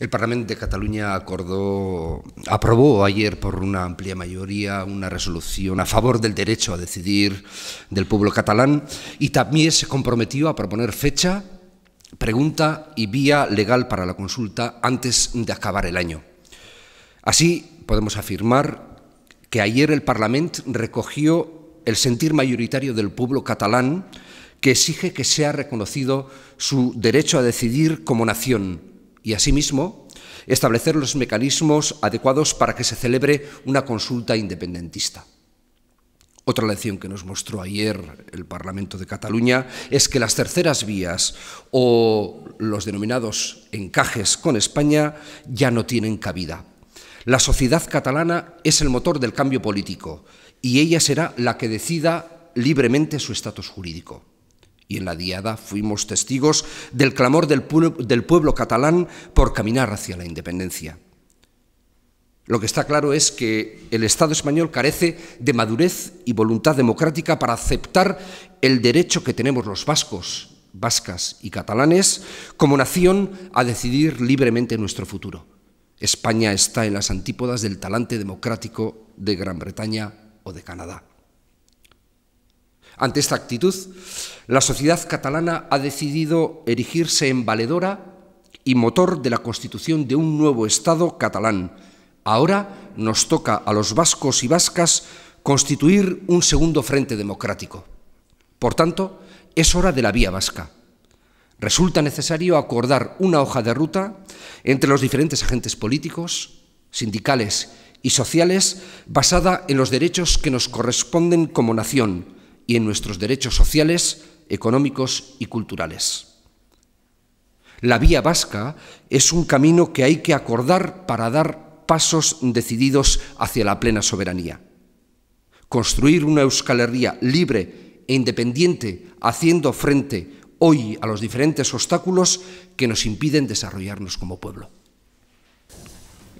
El Parlamento de Cataluña acordó, aprobó ayer por una amplia mayoría una resolución a favor del derecho a decidir del pueblo catalán y también se comprometió a proponer fecha, pregunta y vía legal para la consulta antes de acabar el año. Así podemos afirmar que ayer el Parlamento recogió el sentir mayoritario del pueblo catalán que exige que sea reconocido su derecho a decidir como nación y, asimismo, establecer los mecanismos adecuados para que se celebre una consulta independentista. Otra lección que nos mostró ayer el Parlamento de Cataluña es que las terceras vías o los denominados encajes con España ya no tienen cabida. La sociedad catalana es el motor del cambio político y ella será la que decida libremente su estatus jurídico y en la Diada fuimos testigos del clamor del, pueblo, del pueblo catalán por caminar hacia la independencia. Lo que está claro es que el Estado español carece de madurez y voluntad democrática para aceptar el derecho que tenemos los vascos, vascas y catalanes como nación a decidir libremente nuestro futuro. España está en las antípodas del talante democrático de Gran Bretaña o de Canadá. Ante esta actitud, la sociedad catalana ha decidido erigirse en valedora y motor de la constitución de un nuevo Estado catalán. Ahora nos toca a los vascos y vascas constituir un segundo frente democrático. Por tanto, es hora de la vía vasca. Resulta necesario acordar una hoja de ruta entre los diferentes agentes políticos, sindicales y sociales basada en los derechos que nos corresponden como nación, y en nuestros derechos sociales, económicos y culturales. La vía vasca es un camino que hay que acordar para dar pasos decididos hacia la plena soberanía. Construir una Euskal libre e independiente, haciendo frente hoy a los diferentes obstáculos que nos impiden desarrollarnos como pueblo.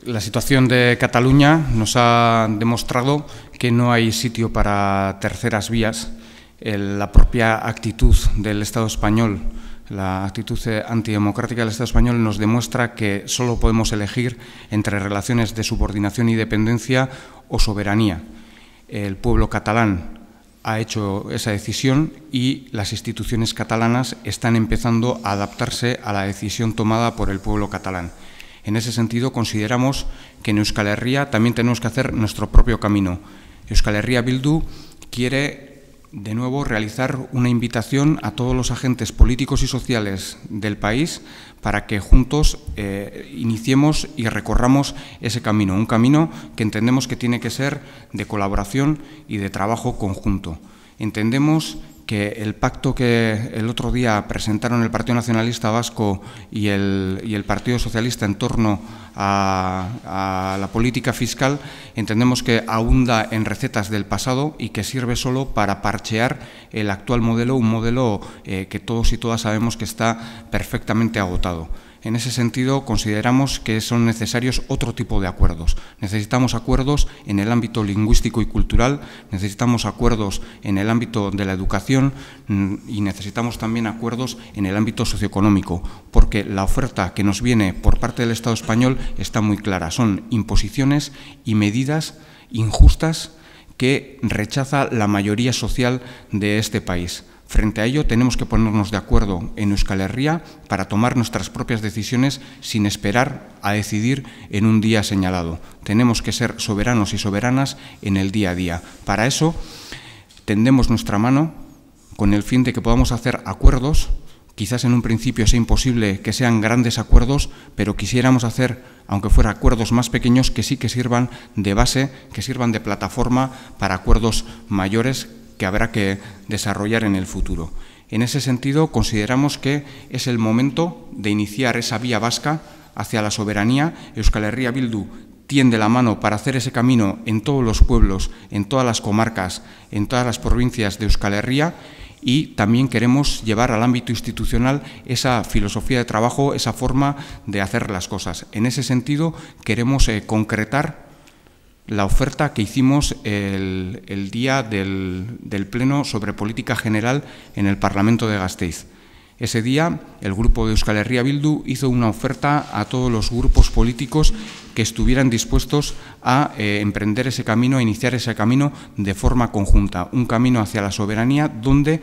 La situación de Cataluña nos ha demostrado que no hay sitio para terceras vías. la propia actitud del Estado español, la actitud eh, antidemocrática del Estado español nos demuestra que solo podemos elegir entre relaciones de subordinación y dependencia o soberanía. El pueblo catalán ha hecho esa decisión y las instituciones catalanas están empezando a adaptarse a la decisión tomada por el pueblo catalán. En ese sentido, consideramos que en Euskal Herria también tenemos que hacer nuestro propio camino. Euskal Herria Bildu quiere, de nuevo, realizar una invitación a todos los agentes políticos y sociales del país para que juntos eh, iniciemos y recorramos ese camino, un camino que entendemos que tiene que ser de colaboración y de trabajo conjunto. Entendemos que el pacto que el otro día presentaron el Partido Nacionalista Vasco y el, Partido Socialista en torno a, la política fiscal, entendemos que ahunda en recetas del pasado y que sirve solo para parchear el actual modelo, un modelo eh, que todos y todas sabemos que está perfectamente agotado. En ese sentido, consideramos que son necesarios otro tipo de acuerdos. Necesitamos acuerdos en el ámbito lingüístico y cultural, necesitamos acuerdos en el ámbito de la educación mm, y necesitamos también acuerdos en el ámbito socioeconómico, porque la oferta que nos viene por parte del Estado español está muy clara. Son imposiciones y medidas injustas que rechaza la mayoría social de este país. Frente a ello, tenemos que ponernos de acuerdo en Euskal Herria para tomar nuestras propias decisiones sin esperar a decidir en un día señalado. Tenemos que ser soberanos y soberanas en el día a día. Para eso, tendemos nuestra mano con el fin de que podamos hacer acuerdos. Quizás en un principio sea imposible que sean grandes acuerdos, pero quisiéramos hacer, aunque fuera acuerdos más pequeños, que sí que sirvan de base, que sirvan de plataforma para acuerdos mayores que habrá que desarrollar en el futuro. En ese sentido, consideramos que es el momento de iniciar esa vía vasca hacia la soberanía. Euskal Herria Bildu tiende la mano para hacer ese camino en todos los pueblos, en todas las comarcas, en todas las provincias de Euskal Herria y también queremos llevar al ámbito institucional esa filosofía de trabajo, esa forma de hacer las cosas. En ese sentido, queremos eh, concretar la oferta que hicimos el, día del, Pleno sobre Política General en el Parlamento de Gasteiz. Ese día, el grupo de Euskal Herria Bildu hizo una oferta a todos los grupos políticos que estuvieran dispuestos a eh, emprender ese camino, a iniciar ese camino de forma conjunta, un camino hacia la soberanía donde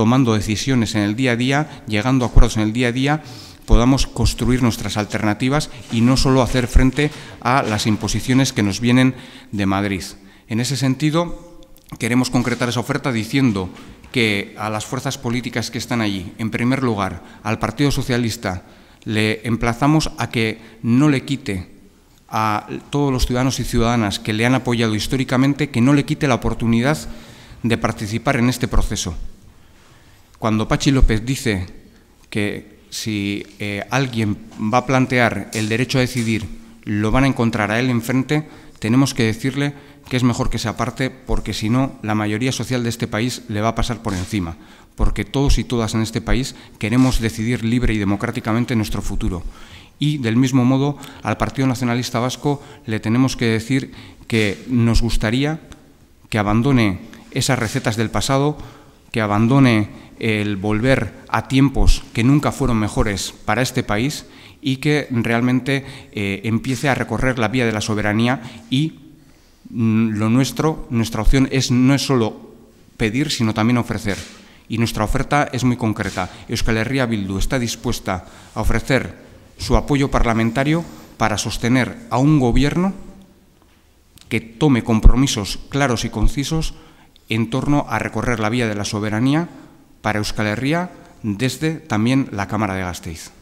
tomando decisiones en el día a día, llegando a acuerdos en el día a día, podamos construir nuestras alternativas y no solo hacer frente a las imposiciones que nos vienen de Madrid. En ese sentido, queremos concretar esa oferta diciendo que a las fuerzas políticas que están allí, en primer lugar, al Partido Socialista, le emplazamos a que no le quite a todos los ciudadanos y ciudadanas que le han apoyado históricamente, que no le quite la oportunidad de participar en este proceso. Cuando Pachi López dice que si eh, alguien va a plantear el derecho a decidir, lo van a encontrar a él enfrente, tenemos que decirle que es mejor que se aparte porque si no, la mayoría social de este país le va a pasar por encima, porque todos y todas en este país queremos decidir libre y democráticamente nuestro futuro. Y del mismo modo, al Partido Nacionalista Vasco le tenemos que decir que nos gustaría que abandone esas recetas del pasado, que abandone el volver a tiempos que nunca fueron mejores para este país y que realmente eh, empiece a recorrer la vía de la soberanía y mm, lo nuestro, nuestra opción es no es solo pedir, sino también ofrecer. Y nuestra oferta es muy concreta. Euskal Herria Bildu está dispuesta a ofrecer su apoyo parlamentario para sostener a un gobierno que tome compromisos claros y concisos en torno a recorrer la vía de la soberanía para Euskal Herria desde también la Cámara de Gasteiz.